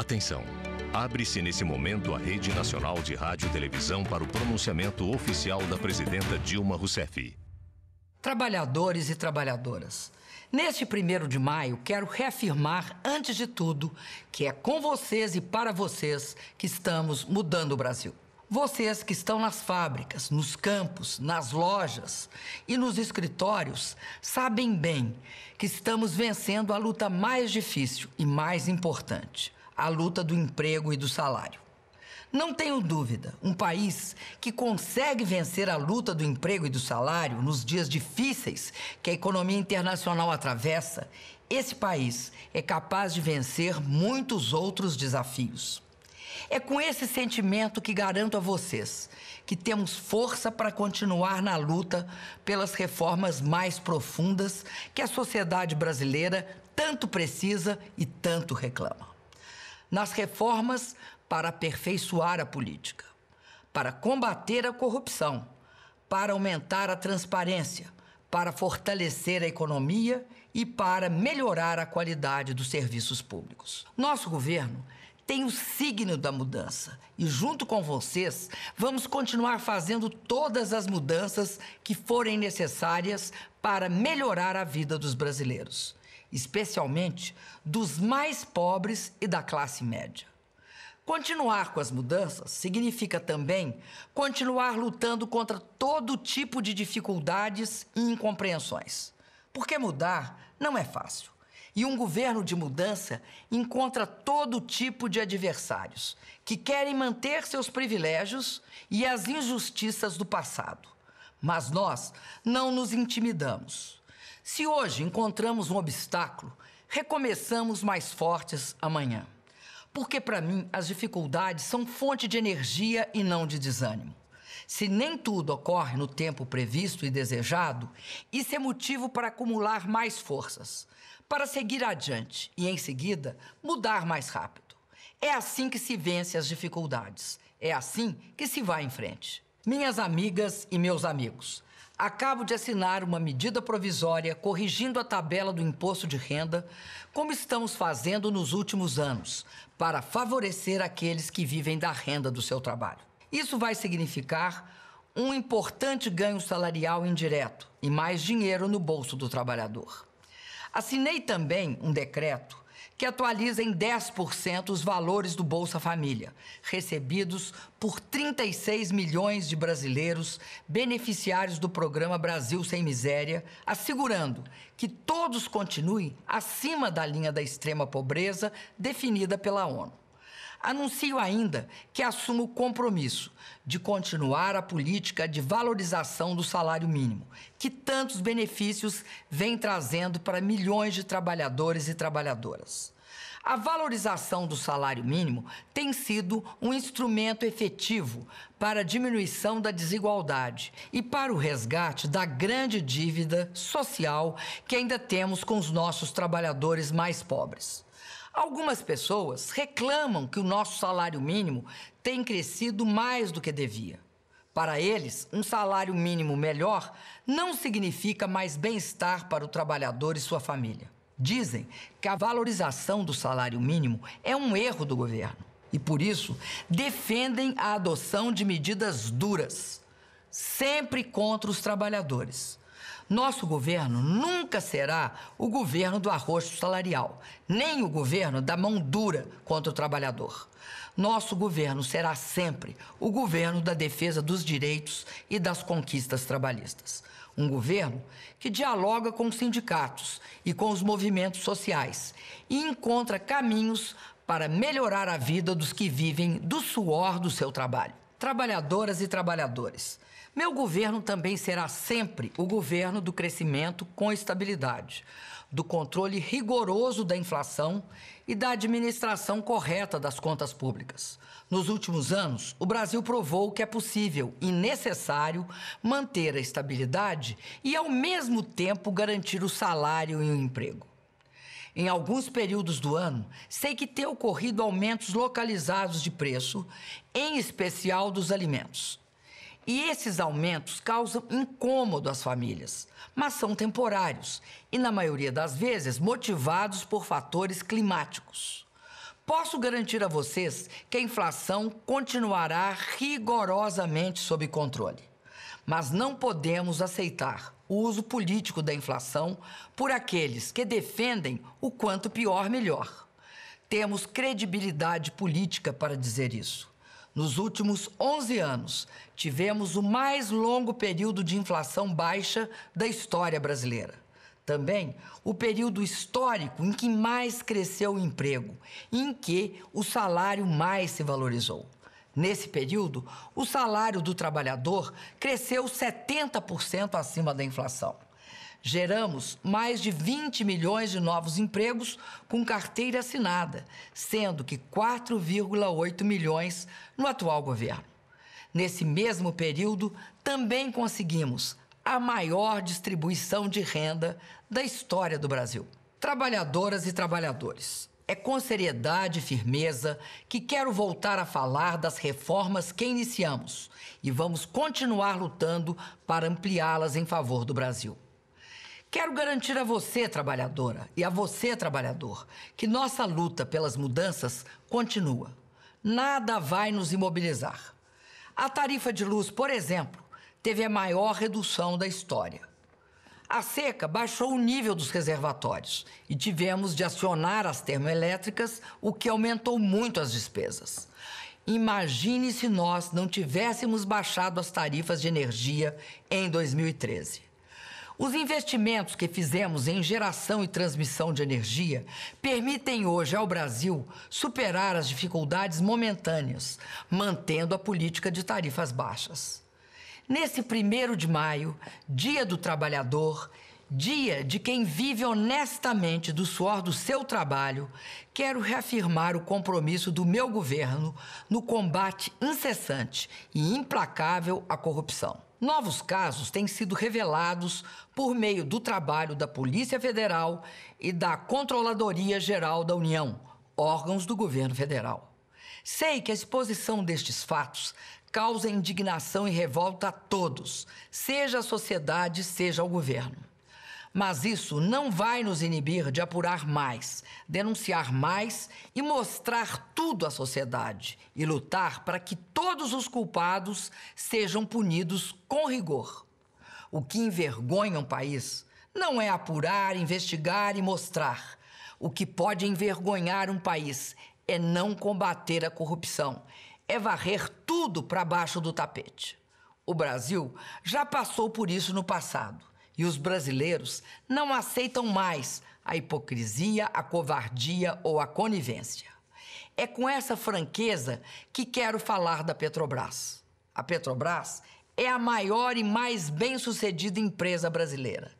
Atenção! Abre-se nesse momento a Rede Nacional de Rádio e Televisão para o pronunciamento oficial da presidenta Dilma Rousseff. Trabalhadores e trabalhadoras, neste primeiro de maio quero reafirmar, antes de tudo, que é com vocês e para vocês que estamos mudando o Brasil. Vocês que estão nas fábricas, nos campos, nas lojas e nos escritórios sabem bem que estamos vencendo a luta mais difícil e mais importante a luta do emprego e do salário. Não tenho dúvida, um país que consegue vencer a luta do emprego e do salário nos dias difíceis que a economia internacional atravessa, esse país é capaz de vencer muitos outros desafios. É com esse sentimento que garanto a vocês que temos força para continuar na luta pelas reformas mais profundas que a sociedade brasileira tanto precisa e tanto reclama nas reformas para aperfeiçoar a política, para combater a corrupção, para aumentar a transparência, para fortalecer a economia e para melhorar a qualidade dos serviços públicos. Nosso governo tem o signo da mudança e, junto com vocês, vamos continuar fazendo todas as mudanças que forem necessárias para melhorar a vida dos brasileiros especialmente dos mais pobres e da classe média. Continuar com as mudanças significa também continuar lutando contra todo tipo de dificuldades e incompreensões. Porque mudar não é fácil. E um governo de mudança encontra todo tipo de adversários que querem manter seus privilégios e as injustiças do passado. Mas nós não nos intimidamos. Se hoje encontramos um obstáculo, recomeçamos mais fortes amanhã. Porque para mim as dificuldades são fonte de energia e não de desânimo. Se nem tudo ocorre no tempo previsto e desejado, isso é motivo para acumular mais forças, para seguir adiante e, em seguida, mudar mais rápido. É assim que se vence as dificuldades, é assim que se vai em frente. Minhas amigas e meus amigos, acabo de assinar uma medida provisória corrigindo a tabela do imposto de renda, como estamos fazendo nos últimos anos, para favorecer aqueles que vivem da renda do seu trabalho. Isso vai significar um importante ganho salarial indireto e mais dinheiro no bolso do trabalhador. Assinei também um decreto que atualiza em 10% os valores do Bolsa Família, recebidos por 36 milhões de brasileiros beneficiários do programa Brasil Sem Miséria, assegurando que todos continuem acima da linha da extrema pobreza definida pela ONU. Anuncio ainda que assumo o compromisso de continuar a política de valorização do salário mínimo, que tantos benefícios vem trazendo para milhões de trabalhadores e trabalhadoras. A valorização do salário mínimo tem sido um instrumento efetivo para a diminuição da desigualdade e para o resgate da grande dívida social que ainda temos com os nossos trabalhadores mais pobres. Algumas pessoas reclamam que o nosso salário mínimo tem crescido mais do que devia. Para eles, um salário mínimo melhor não significa mais bem-estar para o trabalhador e sua família. Dizem que a valorização do salário mínimo é um erro do governo e, por isso, defendem a adoção de medidas duras, sempre contra os trabalhadores. Nosso governo nunca será o governo do arrocho salarial, nem o governo da mão dura contra o trabalhador. Nosso governo será sempre o governo da defesa dos direitos e das conquistas trabalhistas. Um governo que dialoga com os sindicatos e com os movimentos sociais e encontra caminhos para melhorar a vida dos que vivem do suor do seu trabalho. Trabalhadoras e trabalhadores meu governo também será sempre o governo do crescimento com estabilidade, do controle rigoroso da inflação e da administração correta das contas públicas. Nos últimos anos, o Brasil provou que é possível e necessário manter a estabilidade e, ao mesmo tempo, garantir o salário e o emprego. Em alguns períodos do ano, sei que tem ocorrido aumentos localizados de preço, em especial dos alimentos. E esses aumentos causam incômodo às famílias, mas são temporários e, na maioria das vezes, motivados por fatores climáticos. Posso garantir a vocês que a inflação continuará rigorosamente sob controle. Mas não podemos aceitar o uso político da inflação por aqueles que defendem o quanto pior, melhor. Temos credibilidade política para dizer isso. Nos últimos 11 anos, tivemos o mais longo período de inflação baixa da história brasileira. Também o período histórico em que mais cresceu o emprego, em que o salário mais se valorizou. Nesse período, o salário do trabalhador cresceu 70% acima da inflação. Geramos mais de 20 milhões de novos empregos com carteira assinada, sendo que 4,8 milhões no atual governo. Nesse mesmo período, também conseguimos a maior distribuição de renda da história do Brasil. Trabalhadoras e trabalhadores, é com seriedade e firmeza que quero voltar a falar das reformas que iniciamos e vamos continuar lutando para ampliá-las em favor do Brasil. Quero garantir a você, trabalhadora, e a você, trabalhador, que nossa luta pelas mudanças continua. Nada vai nos imobilizar. A tarifa de luz, por exemplo, teve a maior redução da história. A seca baixou o nível dos reservatórios e tivemos de acionar as termoelétricas, o que aumentou muito as despesas. Imagine se nós não tivéssemos baixado as tarifas de energia em 2013. Os investimentos que fizemos em geração e transmissão de energia permitem hoje ao Brasil superar as dificuldades momentâneas, mantendo a política de tarifas baixas. Nesse primeiro de maio, Dia do Trabalhador, dia de quem vive honestamente do suor do seu trabalho, quero reafirmar o compromisso do meu governo no combate incessante e implacável à corrupção. Novos casos têm sido revelados por meio do trabalho da Polícia Federal e da Controladoria Geral da União, órgãos do governo federal. Sei que a exposição destes fatos causa indignação e revolta a todos, seja a sociedade, seja o governo. Mas isso não vai nos inibir de apurar mais, denunciar mais e mostrar tudo à sociedade e lutar para que todos os culpados sejam punidos com rigor. O que envergonha um país não é apurar, investigar e mostrar. O que pode envergonhar um país é não combater a corrupção, é varrer tudo para baixo do tapete. O Brasil já passou por isso no passado. E os brasileiros não aceitam mais a hipocrisia, a covardia ou a conivência. É com essa franqueza que quero falar da Petrobras. A Petrobras é a maior e mais bem-sucedida empresa brasileira.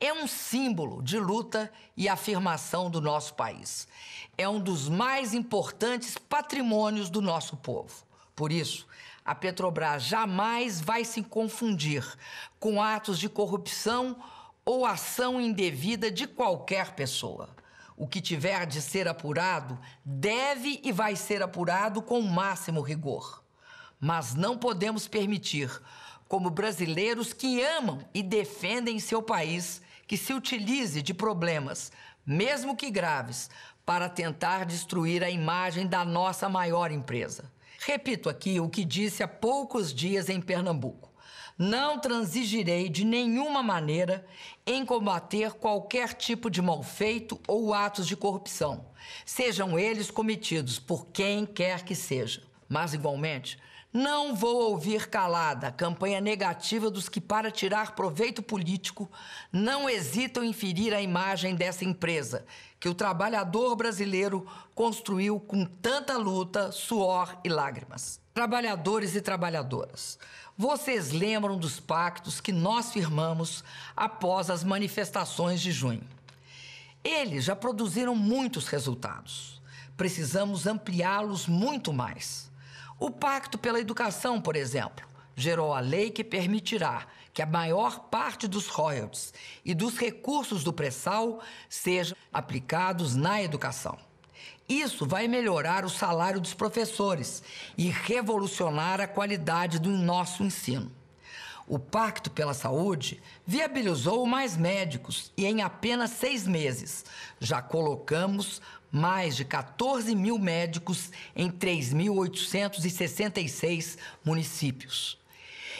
É um símbolo de luta e afirmação do nosso país. É um dos mais importantes patrimônios do nosso povo. Por isso, a Petrobras jamais vai se confundir com atos de corrupção ou ação indevida de qualquer pessoa. O que tiver de ser apurado deve e vai ser apurado com o máximo rigor. Mas não podemos permitir, como brasileiros que amam e defendem seu país, que se utilize de problemas, mesmo que graves, para tentar destruir a imagem da nossa maior empresa. Repito aqui o que disse há poucos dias em Pernambuco. Não transigirei de nenhuma maneira em combater qualquer tipo de malfeito ou atos de corrupção, sejam eles cometidos por quem quer que seja. Mas, igualmente, não vou ouvir calada a campanha negativa dos que, para tirar proveito político, não hesitam em ferir a imagem dessa empresa que o trabalhador brasileiro construiu com tanta luta, suor e lágrimas. Trabalhadores e trabalhadoras, vocês lembram dos pactos que nós firmamos após as manifestações de junho? Eles já produziram muitos resultados. Precisamos ampliá-los muito mais. O Pacto pela Educação, por exemplo, gerou a lei que permitirá que a maior parte dos royalties e dos recursos do pré-sal sejam aplicados na educação. Isso vai melhorar o salário dos professores e revolucionar a qualidade do nosso ensino o Pacto pela Saúde viabilizou mais médicos e em apenas seis meses já colocamos mais de 14 mil médicos em 3.866 municípios.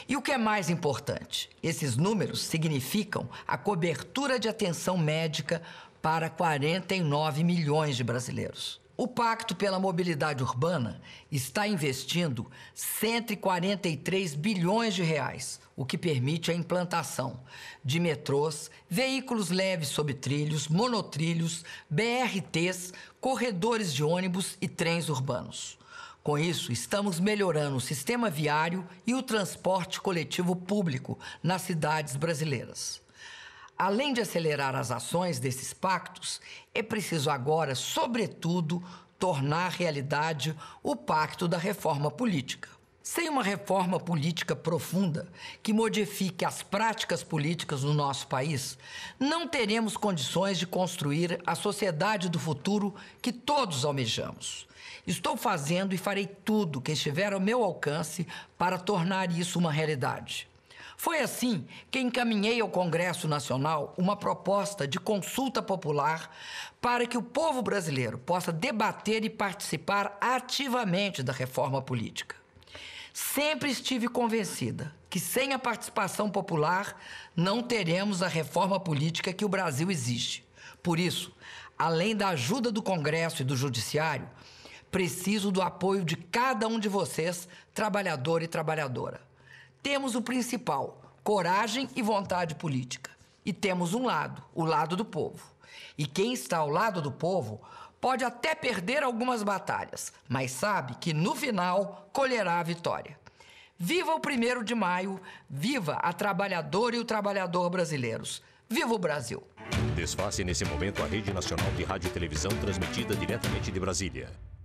E o que é mais importante, esses números significam a cobertura de atenção médica para 49 milhões de brasileiros. O Pacto pela Mobilidade Urbana está investindo 143 bilhões de reais, o que permite a implantação de metrôs, veículos leves sobre trilhos, monotrilhos, BRTs, corredores de ônibus e trens urbanos. Com isso, estamos melhorando o sistema viário e o transporte coletivo público nas cidades brasileiras. Além de acelerar as ações desses pactos, é preciso agora, sobretudo, tornar realidade o pacto da reforma política. Sem uma reforma política profunda que modifique as práticas políticas no nosso país, não teremos condições de construir a sociedade do futuro que todos almejamos. Estou fazendo e farei tudo que estiver ao meu alcance para tornar isso uma realidade. Foi assim que encaminhei ao Congresso Nacional uma proposta de consulta popular para que o povo brasileiro possa debater e participar ativamente da reforma política. Sempre estive convencida que sem a participação popular não teremos a reforma política que o Brasil exige. Por isso, além da ajuda do Congresso e do Judiciário, preciso do apoio de cada um de vocês, trabalhador e trabalhadora. Temos o principal: coragem e vontade política. E temos um lado, o lado do povo. E quem está ao lado do povo pode até perder algumas batalhas, mas sabe que no final colherá a vitória. Viva o primeiro de maio, viva a trabalhadora e o trabalhador brasileiros. Viva o Brasil! Desface nesse momento a rede nacional de rádio e televisão transmitida diretamente de Brasília.